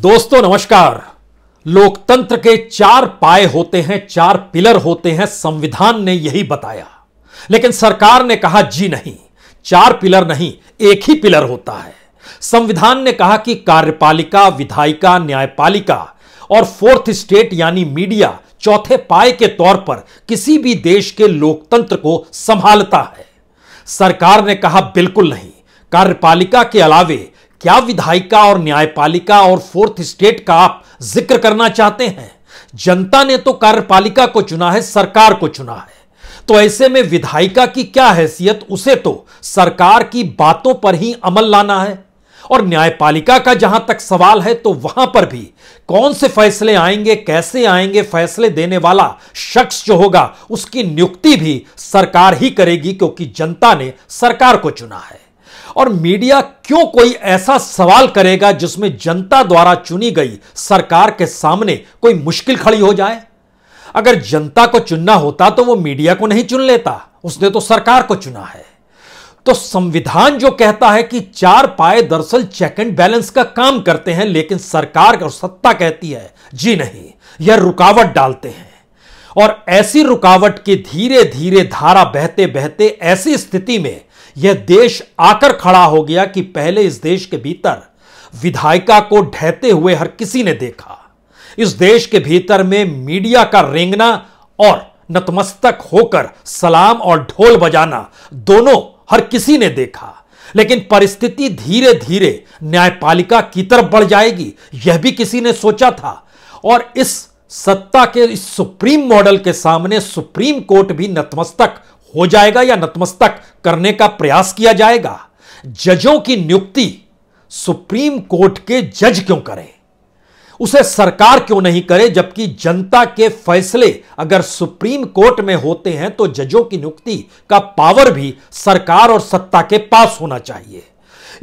दोस्तों नमस्कार लोकतंत्र के चार पाए होते हैं चार पिलर होते हैं संविधान ने यही बताया लेकिन सरकार ने कहा जी नहीं चार पिलर नहीं एक ही पिलर होता है संविधान ने कहा कि कार्यपालिका विधायिका न्यायपालिका और फोर्थ स्टेट यानी मीडिया चौथे पाए के तौर पर किसी भी देश के लोकतंत्र को संभालता है सरकार ने कहा बिल्कुल नहीं कार्यपालिका के अलावे क्या विधायिका और न्यायपालिका और फोर्थ स्टेट का आप जिक्र करना चाहते हैं जनता ने तो कार्यपालिका को चुना है सरकार को चुना है तो ऐसे में विधायिका की क्या हैसियत उसे तो सरकार की बातों पर ही अमल लाना है और न्यायपालिका का जहां तक सवाल है तो वहां पर भी कौन से फैसले आएंगे कैसे आएंगे फैसले देने वाला शख्स जो होगा उसकी नियुक्ति भी सरकार ही करेगी क्योंकि जनता ने सरकार को चुना है और मीडिया क्यों कोई ऐसा सवाल करेगा जिसमें जनता द्वारा चुनी गई सरकार के सामने कोई मुश्किल खड़ी हो जाए अगर जनता को चुनना होता तो वो मीडिया को नहीं चुन लेता उसने तो सरकार को चुना है तो संविधान जो कहता है कि चार पाए दरअसल चेक एंड बैलेंस का काम करते हैं लेकिन सरकार और सत्ता कहती है जी नहीं यह रुकावट डालते हैं और ऐसी रुकावट की धीरे धीरे धारा बहते बहते ऐसी स्थिति में यह देश आकर खड़ा हो गया कि पहले इस देश के भीतर विधायिका को ढहते हुए हर किसी ने देखा इस देश के भीतर में मीडिया का रेंगना और नतमस्तक होकर सलाम और ढोल बजाना दोनों हर किसी ने देखा लेकिन परिस्थिति धीरे धीरे न्यायपालिका की तरफ बढ़ जाएगी यह भी किसी ने सोचा था और इस सत्ता के इस सुप्रीम मॉडल के सामने सुप्रीम कोर्ट भी नतमस्तक हो जाएगा या नतमस्तक करने का प्रयास किया जाएगा जजों की नियुक्ति सुप्रीम कोर्ट के जज क्यों करें उसे सरकार क्यों नहीं करे जबकि जनता के फैसले अगर सुप्रीम कोर्ट में होते हैं तो जजों की नियुक्ति का पावर भी सरकार और सत्ता के पास होना चाहिए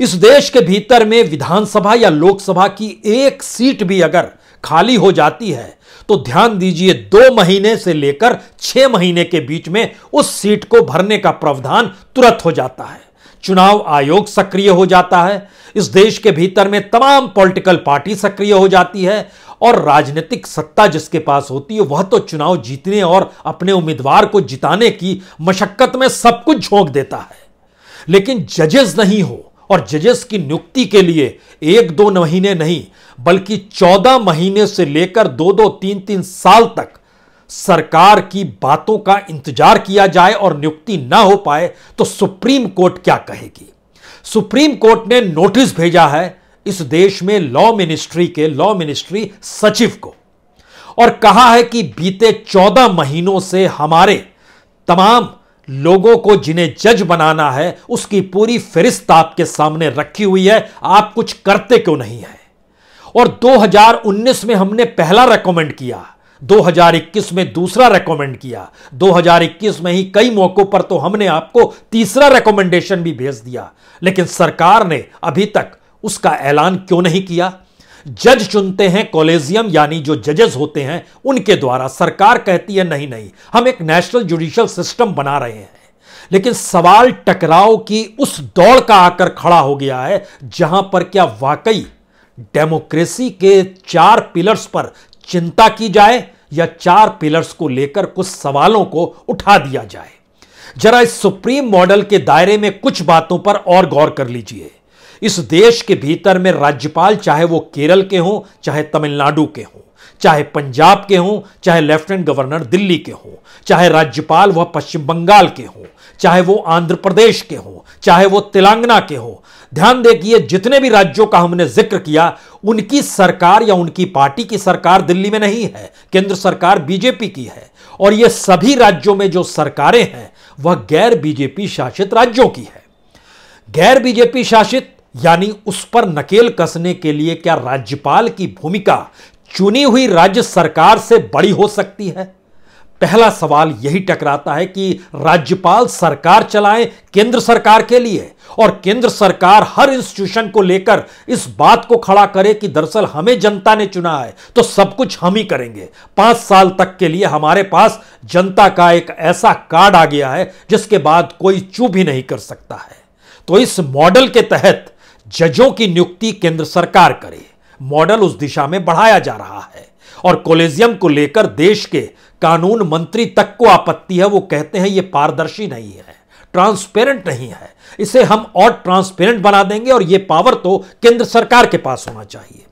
इस देश के भीतर में विधानसभा या लोकसभा की एक सीट भी अगर खाली हो जाती है तो ध्यान दीजिए दो महीने से लेकर छह महीने के बीच में उस सीट को भरने का प्रावधान तुरंत हो जाता है चुनाव आयोग सक्रिय हो जाता है इस देश के भीतर में तमाम पॉलिटिकल पार्टी सक्रिय हो जाती है और राजनीतिक सत्ता जिसके पास होती है वह तो चुनाव जीतने और अपने उम्मीदवार को जिताने की मशक्कत में सब कुछ झोंक देता है लेकिन जजेस नहीं हो और जजेस की नियुक्ति के लिए एक दो महीने नहीं बल्कि चौदह महीने से लेकर दो दो तीन तीन साल तक सरकार की बातों का इंतजार किया जाए और नियुक्ति ना हो पाए तो सुप्रीम कोर्ट क्या कहेगी सुप्रीम कोर्ट ने नोटिस भेजा है इस देश में लॉ मिनिस्ट्री के लॉ मिनिस्ट्री सचिव को और कहा है कि बीते चौदह महीनों से हमारे तमाम लोगों को जिन्हें जज बनाना है उसकी पूरी फहरिस्त आपके सामने रखी हुई है आप कुछ करते क्यों नहीं है और 2019 में हमने पहला रेकमेंड किया 2021 में दूसरा रेकमेंड किया 2021 में ही कई मौकों पर तो हमने आपको तीसरा रेकमेंडेशन भी भेज दिया लेकिन सरकार ने अभी तक उसका ऐलान क्यों नहीं किया जज चुनते हैं कॉलेजियम यानी जो जजेस होते हैं उनके द्वारा सरकार कहती है नहीं नहीं हम एक नेशनल जुडिशियल सिस्टम बना रहे हैं लेकिन सवाल टकराव की उस दौड़ का आकर खड़ा हो गया है जहां पर क्या वाकई डेमोक्रेसी के चार पिलर्स पर चिंता की जाए या चार पिलर्स को लेकर कुछ सवालों को उठा दिया जाए जरा इस सुप्रीम मॉडल के दायरे में कुछ बातों पर और गौर कर लीजिए इस देश के भीतर में राज्यपाल चाहे वो केरल के हों चाहे तमिलनाडु के हों चाहे पंजाब के हों चाहे लेफ्टिनेंट गवर्नर दिल्ली के हों चाहे राज्यपाल वह पश्चिम बंगाल के हों चाहे वो आंध्र प्रदेश के हों चाहे वो तेलंगाना के हों ध्यान देखिए जितने भी राज्यों का हमने जिक्र किया उनकी सरकार या उनकी पार्टी की सरकार दिल्ली में नहीं है केंद्र सरकार बीजेपी की है और ये सभी राज्यों में जो सरकारें हैं वह गैर बीजेपी शासित राज्यों की है गैर बीजेपी शासित यानी उस पर नकेल कसने के लिए क्या राज्यपाल की भूमिका चुनी हुई राज्य सरकार से बड़ी हो सकती है पहला सवाल यही टकराता है कि राज्यपाल सरकार चलाएं केंद्र सरकार के लिए और केंद्र सरकार हर इंस्टीट्यूशन को लेकर इस बात को खड़ा करे कि दरअसल हमें जनता ने चुना है तो सब कुछ हम ही करेंगे पांच साल तक के लिए हमारे पास जनता का एक ऐसा कार्ड आ गया है जिसके बाद कोई चू भी नहीं कर सकता है तो इस मॉडल के तहत जजों की नियुक्ति केंद्र सरकार करे मॉडल उस दिशा में बढ़ाया जा रहा है और कोलेजियम को लेकर देश के कानून मंत्री तक को आपत्ति है वो कहते हैं ये पारदर्शी नहीं है ट्रांसपेरेंट नहीं है इसे हम और ट्रांसपेरेंट बना देंगे और ये पावर तो केंद्र सरकार के पास होना चाहिए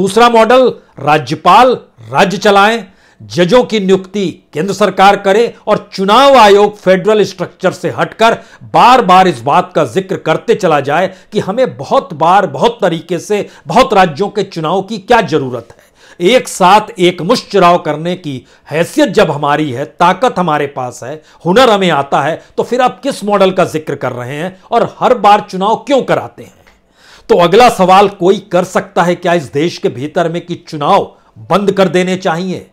दूसरा मॉडल राज्यपाल राज्य चलाएं जजों की नियुक्ति केंद्र सरकार करे और चुनाव आयोग फेडरल स्ट्रक्चर से हटकर बार बार इस बात का जिक्र करते चला जाए कि हमें बहुत बार बहुत तरीके से बहुत राज्यों के चुनाव की क्या जरूरत है एक साथ एक मुश्त चुनाव करने की हैसियत जब हमारी है ताकत हमारे पास है हुनर हमें आता है तो फिर आप किस मॉडल का जिक्र कर रहे हैं और हर बार चुनाव क्यों कराते हैं तो अगला सवाल कोई कर सकता है क्या इस देश के भीतर में कि चुनाव बंद कर देने चाहिए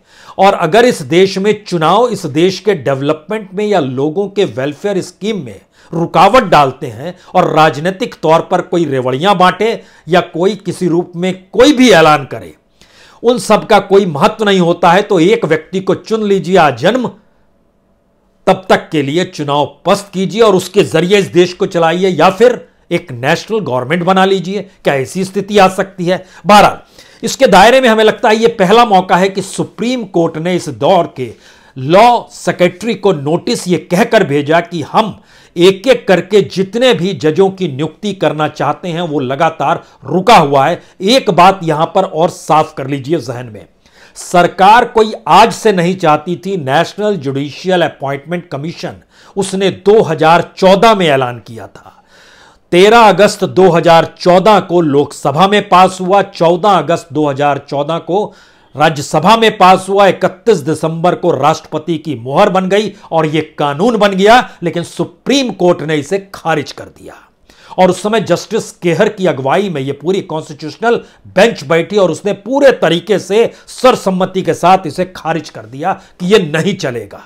और अगर इस देश में चुनाव इस देश के डेवलपमेंट में या लोगों के वेलफेयर स्कीम में रुकावट डालते हैं और राजनीतिक तौर पर कोई रेवड़ियां बांटे या कोई किसी रूप में कोई भी ऐलान करे उन सब का कोई महत्व नहीं होता है तो एक व्यक्ति को चुन लीजिए आज जन्म तब तक के लिए चुनाव पस्त कीजिए और उसके जरिए इस देश को चलाइए या फिर एक नेशनल गवर्नमेंट बना लीजिए क्या ऐसी स्थिति आ सकती है बहरहाल इसके दायरे में हमें लगता है यह पहला मौका है कि सुप्रीम कोर्ट ने इस दौर के लॉ सेक्रेटरी को नोटिस ये कहकर भेजा कि हम एक एक करके जितने भी जजों की नियुक्ति करना चाहते हैं वो लगातार रुका हुआ है एक बात यहां पर और साफ कर लीजिए जहन में सरकार कोई आज से नहीं चाहती थी नेशनल जुडिशियल अपॉइंटमेंट कमीशन उसने 2014 में ऐलान किया था 13 अगस्त 2014 को लोकसभा में पास हुआ 14 अगस्त 2014 को राज्यसभा में पास हुआ 31 दिसंबर को राष्ट्रपति की मोहर बन गई और यह कानून बन गया लेकिन सुप्रीम कोर्ट ने इसे खारिज कर दिया और उस समय जस्टिस केहर की अगुवाई में यह पूरी कॉन्स्टिट्यूशनल बेंच बैठी और उसने पूरे तरीके से सरसम्मति के साथ इसे खारिज कर दिया कि यह नहीं चलेगा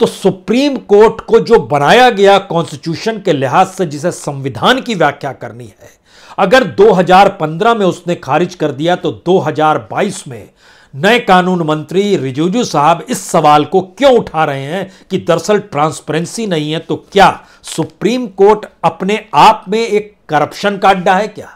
तो सुप्रीम कोर्ट को जो बनाया गया कॉन्स्टिट्यूशन के लिहाज से जिसे संविधान की व्याख्या करनी है अगर 2015 में उसने खारिज कर दिया तो 2022 में नए कानून मंत्री रिजिजू साहब इस सवाल को क्यों उठा रहे हैं कि दरअसल ट्रांसपेरेंसी नहीं है तो क्या सुप्रीम कोर्ट अपने आप में एक करप्शन का अड्डा है क्या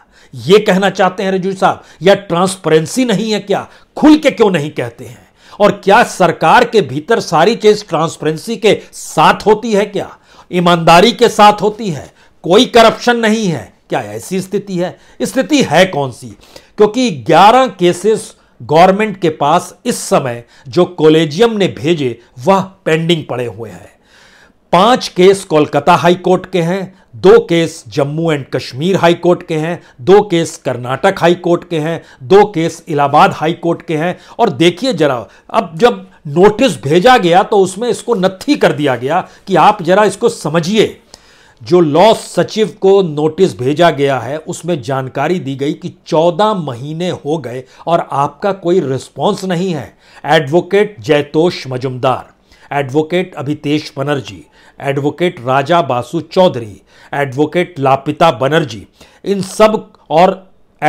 यह कहना चाहते हैं रिजिजू साहब या ट्रांसपेरेंसी नहीं है क्या खुल के क्यों नहीं कहते हैं और क्या सरकार के भीतर सारी चीज ट्रांसपेरेंसी के साथ होती है क्या ईमानदारी के साथ होती है कोई करप्शन नहीं है क्या ऐसी स्थिति है स्थिति है कौन सी क्योंकि 11 केसेस गवर्नमेंट के पास इस समय जो कोलेजियम ने भेजे वह पेंडिंग पड़े हुए हैं पांच केस कोलकाता हाई कोर्ट के हैं दो case Jammu and Kashmir high court के हैं दो केस कर्नाटक हाई कोर्ट के हैं दो केस इलाहाबाद हाई कोर्ट के हैं और देखिए जरा अब जब नोटिस भेजा गया तो उसमें इसको नत्थी कर दिया गया कि आप जरा इसको समझिए जो लॉ सचिव को नोटिस भेजा गया है उसमें जानकारी दी गई कि 14 महीने हो गए और आपका कोई रिस्पॉन्स नहीं है advocate Jaytosh Majumdar advocate Abhitesh Banerjee advocate Raja Basu Chaudhary advocate Lapita Banerjee इन सब और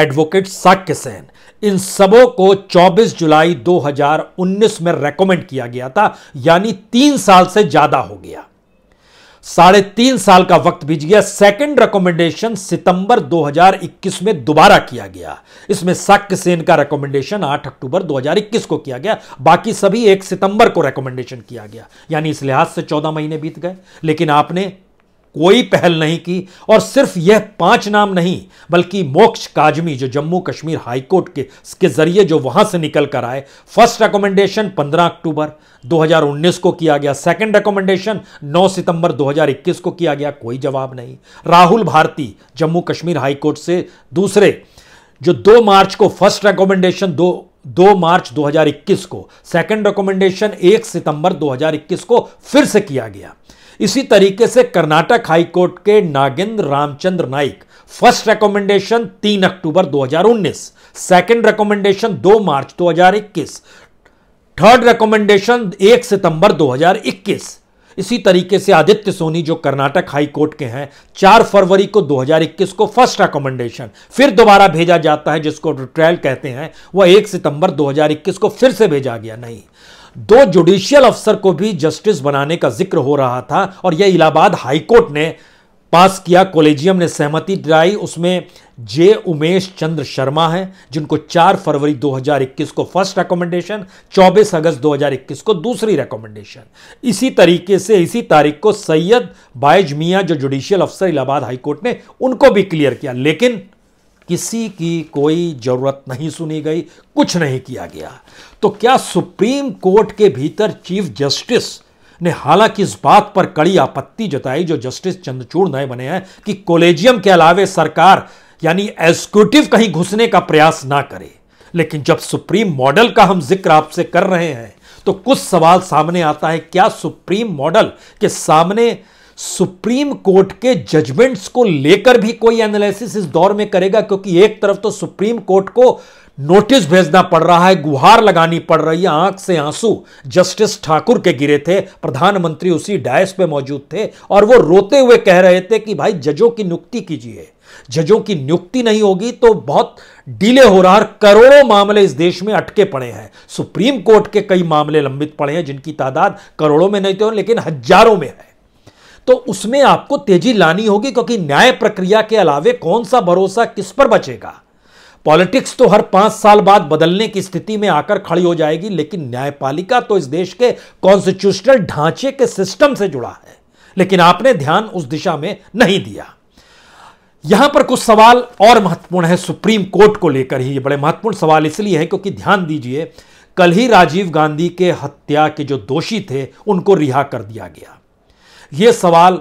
एडवोकेट साक्य सेन इन सबों को 24 जुलाई 2019 में रेकमेंड किया गया था यानी तीन साल से ज़्यादा हो गया साढ़े तीन साल का वक्त बीत गया सेकंड रिकमेंडेशन सितंबर 2021 में दोबारा किया गया इसमें शक सेन का रिकमेंडेशन 8 अक्टूबर 2021 को किया गया बाकी सभी 1 सितंबर को रिकमेंडेशन किया गया यानी इस लिहाज से 14 महीने बीत गए लेकिन आपने कोई पहल नहीं की और सिर्फ यह पांच नाम नहीं बल्कि मोक्ष काजमी जो जम्मू कश्मीर हाईकोर्ट के इसके जरिए जो वहां से निकल कर आए फर्स्ट रिकमेंडेशन 15 अक्टूबर 2019 को किया गया सेकंड रिकमेंडेशन 9 सितंबर 2021 को किया गया कोई जवाब नहीं राहुल भारती जम्मू कश्मीर हाईकोर्ट से दूसरे जो दो मार्च को फर्स्ट रिकमेंडेशन दो दो मार्च 2021 को सेकंड रिकमेंडेशन एक सितंबर 2021 को फिर से किया गया इसी तरीके से कर्नाटक हाईकोर्ट के नागेंद्र रामचंद्र नाइक फर्स्ट रिकमेंडेशन 3 अक्टूबर 2019 सेकंड रिकमेंडेशन 2 मार्च 2021 थर्ड रिकमेंडेशन 1 सितंबर 2021 इसी तरीके से आदित्य सोनी जो कर्नाटक हाई कोर्ट के हैं 4 फरवरी को 2021 को फर्स्ट रिकमेंडेशन फिर दोबारा भेजा जाता है जिसको ट्रायल कहते हैं वह 1 सितंबर 2021 को फिर से भेजा गया नहीं दो जुडिशियल अफसर को भी जस्टिस बनाने का जिक्र हो रहा था और यह इलाहाबाद हाईकोर्ट ने पास किया कॉलेजियम ने सहमति दिलाई उसमें जे उमेश चंद्र शर्मा हैं जिनको 4 फरवरी 2021 को फर्स्ट रिकमेंडेशन 24 अगस्त 2021 को दूसरी रिकमेंडेशन इसी तरीके से इसी तारीख को सैयद बायज मियाँ जो जुडिशियल अफसर इलाहाबाद हाईकोर्ट ने उनको भी क्लियर किया लेकिन किसी की कोई ज़रूरत नहीं सुनी गई कुछ नहीं किया गया तो क्या सुप्रीम कोर्ट के भीतर चीफ जस्टिस ने हालांकि इस बात पर कड़ी आपत्ति जताई जो जस्टिस चंद्रचूड़ नए बने हैं कि कोलेजियम के अलावे सरकार यानी एग्जीक्यूटिव कहीं घुसने का प्रयास ना करे लेकिन जब सुप्रीम मॉडल का हम जिक्र आपसे कर रहे हैं तो कुछ सवाल सामने आता है क्या सुप्रीम मॉडल के सामने सुप्रीम कोर्ट के जजमेंट्स को लेकर भी कोई एनालिसिस इस दौर में करेगा क्योंकि एक तरफ तो सुप्रीम कोर्ट को नोटिस भेजना पड़ रहा है गुहार लगानी पड़ रही है आंख से आंसू जस्टिस ठाकुर के गिरे थे प्रधानमंत्री उसी डायस पे मौजूद थे और वो रोते हुए कह रहे थे कि भाई जजों की नियुक्ति कीजिए जजों की नियुक्ति नहीं होगी तो बहुत डीले हो रहा है करोड़ों मामले इस देश में अटके पड़े हैं सुप्रीम कोर्ट के कई मामले लंबित पड़े हैं जिनकी तादाद करोड़ों में नहीं तो लेकिन हजारों में है तो उसमें आपको तेजी लानी होगी क्योंकि न्याय प्रक्रिया के अलावे कौन सा भरोसा किस पर बचेगा पॉलिटिक्स तो हर पांच साल बाद बदलने की स्थिति में आकर खड़ी हो जाएगी लेकिन न्यायपालिका तो इस देश के कॉन्स्टिट्यूशनल ढांचे के सिस्टम से जुड़ा है लेकिन आपने ध्यान उस दिशा में नहीं दिया यहां पर कुछ सवाल और महत्वपूर्ण है सुप्रीम कोर्ट को लेकर ही ये बड़े महत्वपूर्ण सवाल इसलिए है क्योंकि ध्यान दीजिए कल ही राजीव गांधी के हत्या के जो दोषी थे उनको रिहा कर दिया गया यह सवाल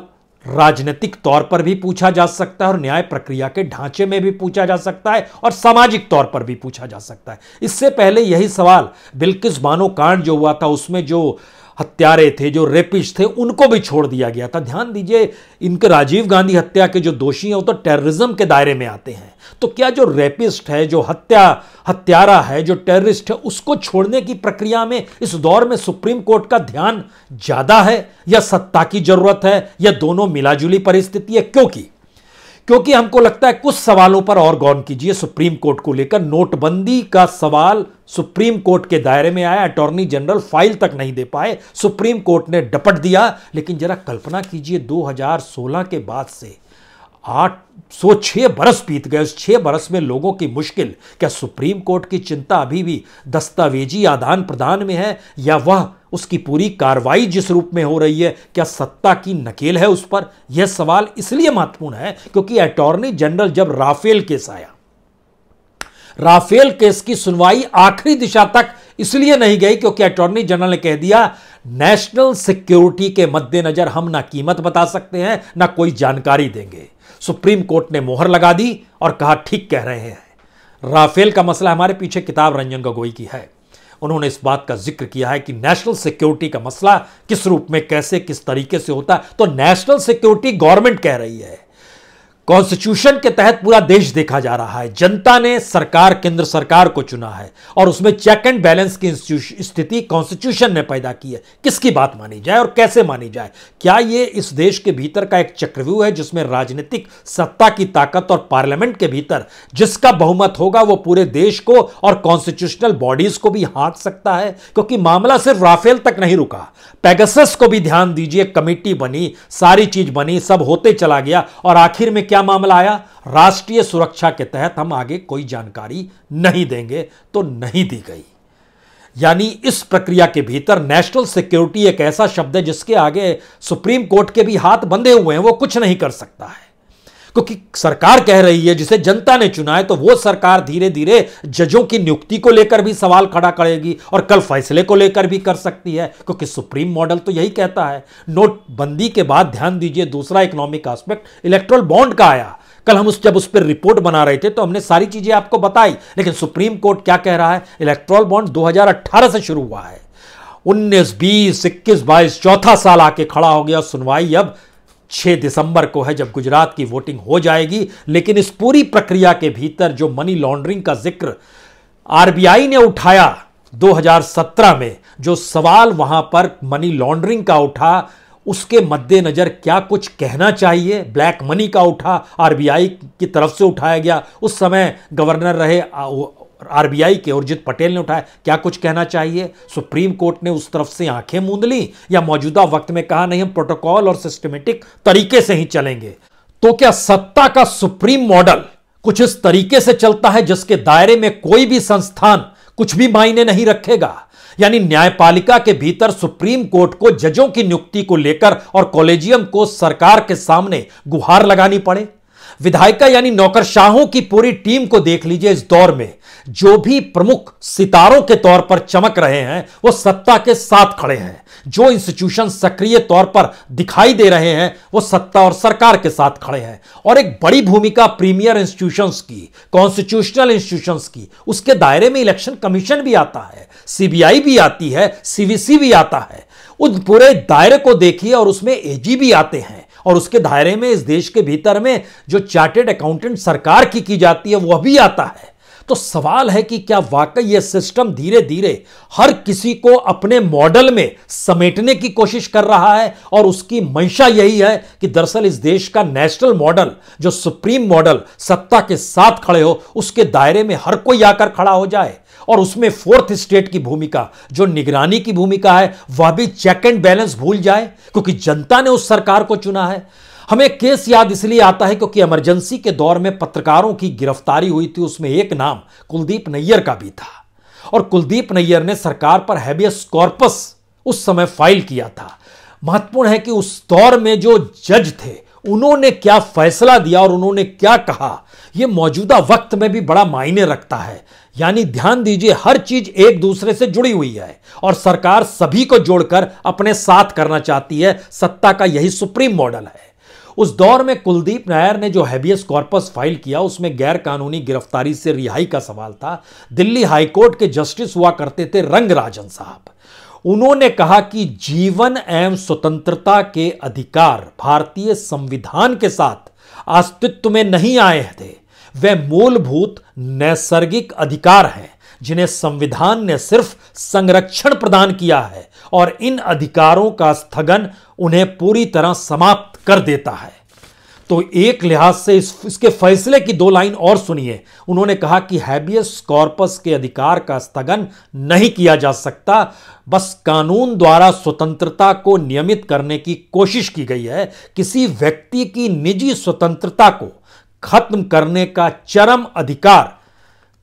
राजनीतिक तौर पर भी पूछा जा सकता है और न्याय प्रक्रिया के ढांचे में भी पूछा जा सकता है और सामाजिक तौर पर भी पूछा जा सकता है इससे पहले यही सवाल बिल्किस बानो कांड जो हुआ था उसमें जो हत्यारे थे जो रेपिश थे उनको भी छोड़ दिया गया था ध्यान दीजिए इनके राजीव गांधी हत्या के जो दोषी हैं वो तो टेररिज्म के दायरे में आते हैं तो क्या जो रेपिस्ट है जो हत्या हत्यारा है जो टेररिस्ट है उसको छोड़ने की प्रक्रिया में इस दौर में सुप्रीम कोर्ट का ध्यान ज़्यादा है या सत्ता की जरूरत है या दोनों मिलाजुली परिस्थिति है क्योंकि क्योंकि हमको लगता है कुछ सवालों पर और गौर कीजिए सुप्रीम कोर्ट को लेकर नोटबंदी का सवाल सुप्रीम कोर्ट के दायरे में आया अटॉर्नी जनरल फाइल तक नहीं दे पाए सुप्रीम कोर्ट ने डपट दिया लेकिन जरा कल्पना कीजिए 2016 के बाद से आठ सो छः बरस बीत गए उस छः बरस में लोगों की मुश्किल क्या सुप्रीम कोर्ट की चिंता अभी भी दस्तावेजी आदान प्रदान में है या वह उसकी पूरी कार्रवाई जिस रूप में हो रही है क्या सत्ता की नकेल है उस पर यह सवाल इसलिए महत्वपूर्ण है क्योंकि अटॉर्नी जनरल जब राफेल केस आया राफेल केस की सुनवाई आखिरी दिशा तक इसलिए नहीं गई क्योंकि अटॉर्नी जनरल ने कह दिया नेशनल सिक्योरिटी के मद्देनजर हम ना कीमत बता सकते हैं ना कोई जानकारी देंगे सुप्रीम कोर्ट ने मोहर लगा दी और कहा ठीक कह रहे हैं राफेल का मसला हमारे पीछे किताब रंजन गोगोई की है उन्होंने इस बात का जिक्र किया है कि नेशनल सिक्योरिटी का मसला किस रूप में कैसे किस तरीके से होता है तो नेशनल सिक्योरिटी गवर्नमेंट कह रही है कॉन्स्टिट्यूशन के तहत पूरा देश देखा जा रहा है जनता ने सरकार केंद्र सरकार को चुना है और उसमें चेक एंड बैलेंस की स्थिति कॉन्स्टिट्यूशन ने पैदा की है किसकी बात मानी जाए और कैसे मानी जाए क्या ये इस देश के भीतर का एक चक्रव्यूह है जिसमें राजनीतिक सत्ता की ताकत और पार्लियामेंट के भीतर जिसका बहुमत होगा वो पूरे देश को और कॉन्स्टिट्यूशनल बॉडीज को भी हाँक सकता है क्योंकि मामला सिर्फ राफेल तक नहीं रुका पैगसस को भी ध्यान दीजिए कमेटी बनी सारी चीज बनी सब होते चला गया और आखिर में क्या मामला आया राष्ट्रीय सुरक्षा के तहत हम आगे कोई जानकारी नहीं देंगे तो नहीं दी गई यानी इस प्रक्रिया के भीतर नेशनल सिक्योरिटी एक ऐसा शब्द है जिसके आगे सुप्रीम कोर्ट के भी हाथ बंधे हुए हैं वो कुछ नहीं कर सकता है क्योंकि सरकार कह रही है जिसे जनता ने चुना है तो वो सरकार धीरे धीरे जजों की नियुक्ति को लेकर भी सवाल खड़ा करेगी और कल फैसले को लेकर भी कर सकती है क्योंकि सुप्रीम मॉडल तो यही कहता है नोटबंदी के बाद ध्यान दीजिए दूसरा इकोनॉमिक आस्पेक्ट इलेक्ट्रल बॉन्ड का आया कल हम उस जब उस पर रिपोर्ट बना रहे थे तो हमने सारी चीजें आपको बताई लेकिन सुप्रीम कोर्ट क्या कह रहा है इलेक्ट्रोल बॉन्ड 2018 से शुरू हुआ है 19, 20, 21, 22 चौथा साल आके खड़ा हो गया सुनवाई अब 6 दिसंबर को है जब गुजरात की वोटिंग हो जाएगी लेकिन इस पूरी प्रक्रिया के भीतर जो मनी लॉन्ड्रिंग का जिक्र आरबीआई ने उठाया 2017 में जो सवाल वहां पर मनी लॉन्ड्रिंग का उठा उसके मद्देनजर क्या कुछ कहना चाहिए ब्लैक मनी का उठा आरबीआई की तरफ से उठाया गया उस समय गवर्नर रहे आरबीआई के उर्जित पटेल ने उठाया क्या कुछ कहना चाहिए सुप्रीम कोर्ट ने उस तरफ से आंखें मूंद ली या मौजूदा वक्त में कहा नहीं हम प्रोटोकॉल और सिस्टमेटिक तरीके से ही चलेंगे तो क्या सत्ता का सुप्रीम मॉडल कुछ इस तरीके से चलता है जिसके दायरे में कोई भी संस्थान कुछ भी मायने नहीं रखेगा यानी न्यायपालिका के भीतर सुप्रीम कोर्ट को जजों की नियुक्ति को लेकर और कॉलेजियम को सरकार के सामने गुहार लगानी पड़े विधायिका यानी नौकरशाहों की पूरी टीम को देख लीजिए इस दौर में जो भी प्रमुख सितारों के तौर पर चमक रहे हैं वो सत्ता के साथ खड़े हैं जो इंस्टीट्यूशन सक्रिय तौर पर दिखाई दे रहे हैं वो सत्ता और सरकार के साथ खड़े हैं और एक बड़ी भूमिका प्रीमियर इंस्टीट्यूशंस की कॉन्स्टिट्यूशनल इंस्टीट्यूशंस की उसके दायरे में इलेक्शन कमीशन भी आता है सीबीआई भी आती है सीवीसी भी आता है उस पूरे दायरे को देखिए और उसमें एजी भी आते हैं और उसके दायरे में इस देश के भीतर में जो चार्टेड अकाउंटेंट सरकार की की जाती है वह भी आता है तो सवाल है कि क्या वाकई यह सिस्टम धीरे धीरे हर किसी को अपने मॉडल में समेटने की कोशिश कर रहा है और उसकी मंशा यही है कि दरअसल इस देश का नेशनल मॉडल जो सुप्रीम मॉडल सत्ता के साथ खड़े हो उसके दायरे में हर कोई आकर खड़ा हो जाए और उसमें फोर्थ स्टेट की भूमिका जो निगरानी की भूमिका है वह भी चेक एंड बैलेंस भूल जाए क्योंकि जनता ने उस सरकार को चुना है हमें केस याद इसलिए आता है क्योंकि इमरजेंसी के दौर में पत्रकारों की गिरफ्तारी हुई थी उसमें एक नाम कुलदीप नैयर का भी था और कुलदीप नैयर ने सरकार पर हैबियस कॉर्पस उस समय फाइल किया था महत्वपूर्ण है कि उस दौर में जो जज थे उन्होंने क्या फैसला दिया और उन्होंने क्या कहा यह मौजूदा वक्त में भी बड़ा मायने रखता है यानी ध्यान दीजिए हर चीज एक दूसरे से जुड़ी हुई है और सरकार सभी को जोड़कर अपने साथ करना चाहती है सत्ता का यही सुप्रीम मॉडल है उस दौर में कुलदीप नायर ने जो हैबियस कॉर्पस फाइल किया उसमें गैर कानूनी गिरफ्तारी से रिहाई का सवाल था दिल्ली हाईकोर्ट के जस्टिस हुआ करते थे रंगराजन साहब उन्होंने कहा कि जीवन एवं स्वतंत्रता के अधिकार भारतीय संविधान के साथ अस्तित्व में नहीं आए थे वे मूलभूत नैसर्गिक अधिकार हैं जिन्हें संविधान ने सिर्फ संरक्षण प्रदान किया है और इन अधिकारों का स्थगन उन्हें पूरी तरह समाप्त कर देता है तो एक लिहाज से इस, इसके फैसले की दो लाइन और सुनिए उन्होंने कहा कि हैबियस कॉर्पस के अधिकार का स्थगन नहीं किया जा सकता बस कानून द्वारा स्वतंत्रता को नियमित करने की कोशिश की गई है किसी व्यक्ति की निजी स्वतंत्रता को खत्म करने का चरम अधिकार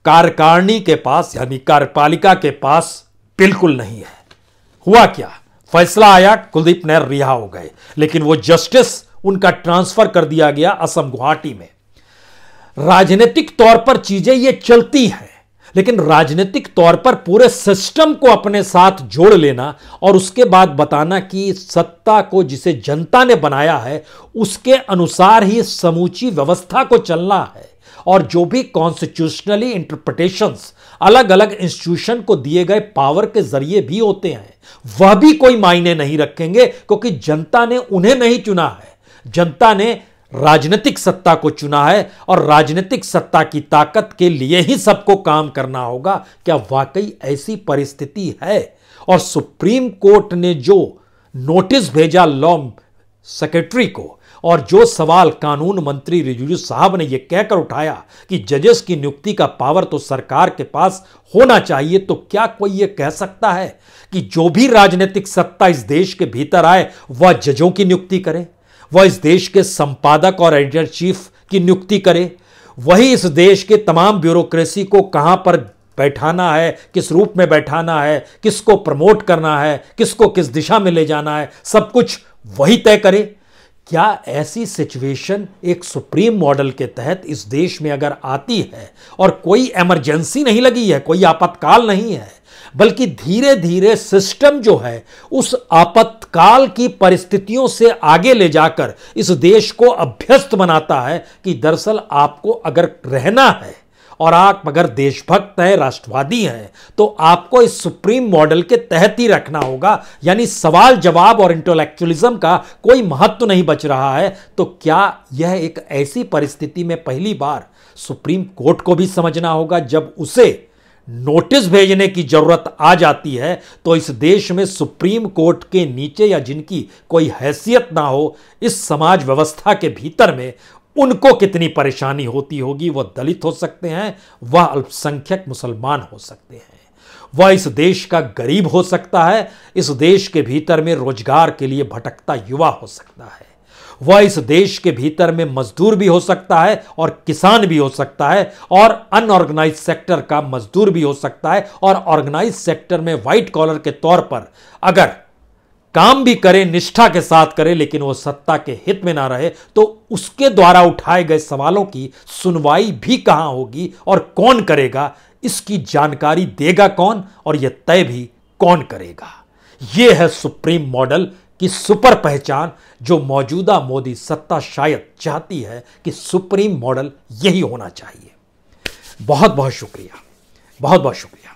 कार्यकारिणी के पास यानी कार्यपालिका के पास बिल्कुल नहीं है हुआ क्या फैसला आया कुलदीप नैर रिहा हो गए लेकिन वो जस्टिस उनका ट्रांसफर कर दिया गया असम गुवाहाटी में राजनीतिक तौर पर चीजें ये चलती हैं लेकिन राजनीतिक तौर पर पूरे सिस्टम को अपने साथ जोड़ लेना और उसके बाद बताना कि सत्ता को जिसे जनता ने बनाया है उसके अनुसार ही समूची व्यवस्था को चलना है और जो भी कॉन्स्टिट्यूशनली इंटरप्रिटेशन अलग अलग इंस्टीट्यूशन को दिए गए पावर के जरिए भी होते हैं वह भी कोई मायने नहीं रखेंगे क्योंकि जनता ने उन्हें नहीं चुना है जनता ने राजनीतिक सत्ता को चुना है और राजनीतिक सत्ता की ताकत के लिए ही सबको काम करना होगा क्या वाकई ऐसी परिस्थिति है और सुप्रीम कोर्ट ने जो नोटिस भेजा लॉ सेक्रेटरी को और जो सवाल कानून मंत्री रिजिजू साहब ने यह कहकर उठाया कि जजेस की नियुक्ति का पावर तो सरकार के पास होना चाहिए तो क्या कोई यह कह सकता है कि जो भी राजनीतिक सत्ता इस देश के भीतर आए वह जजों की नियुक्ति करे वह इस देश के संपादक और एडिटर चीफ की नियुक्ति करे वही इस देश के तमाम ब्यूरोक्रेसी को कहाँ पर बैठाना है किस रूप में बैठाना है किसको प्रमोट करना है किसको किस दिशा में ले जाना है सब कुछ वही तय करे क्या ऐसी सिचुएशन एक सुप्रीम मॉडल के तहत इस देश में अगर आती है और कोई इमरजेंसी नहीं लगी है कोई आपातकाल नहीं है बल्कि धीरे धीरे सिस्टम जो है उस आपत्तकाल की परिस्थितियों से आगे ले जाकर इस देश को अभ्यस्त बनाता है कि दरअसल आपको अगर रहना है और आप अगर देशभक्त हैं राष्ट्रवादी हैं तो आपको इस सुप्रीम मॉडल के तहत ही रखना होगा यानी सवाल जवाब और इंटेलेक्चुअलिज्म का कोई महत्व नहीं बच रहा है तो क्या यह एक ऐसी परिस्थिति में पहली बार सुप्रीम कोर्ट को भी समझना होगा जब उसे नोटिस भेजने की जरूरत आ जाती है तो इस देश में सुप्रीम कोर्ट के नीचे या जिनकी कोई हैसियत ना हो इस समाज व्यवस्था के भीतर में उनको कितनी परेशानी होती होगी वह दलित हो सकते हैं वह अल्पसंख्यक मुसलमान हो सकते हैं वह इस देश का गरीब हो सकता है इस देश के भीतर में रोजगार के लिए भटकता युवा हो सकता है वह इस देश के भीतर में मजदूर भी हो सकता है और किसान भी हो सकता है और अनऑर्गेनाइज सेक्टर का मजदूर भी हो सकता है और ऑर्गेनाइज सेक्टर में व्हाइट कॉलर के तौर पर अगर काम भी करे निष्ठा के साथ करे लेकिन वो सत्ता के हित में ना रहे तो उसके द्वारा उठाए गए सवालों की सुनवाई भी कहां होगी और कौन करेगा इसकी जानकारी देगा कौन और यह तय भी कौन करेगा यह है सुप्रीम मॉडल कि सुपर पहचान जो मौजूदा मोदी सत्ता शायद चाहती है कि सुप्रीम मॉडल यही होना चाहिए बहुत बहुत शुक्रिया बहुत बहुत शुक्रिया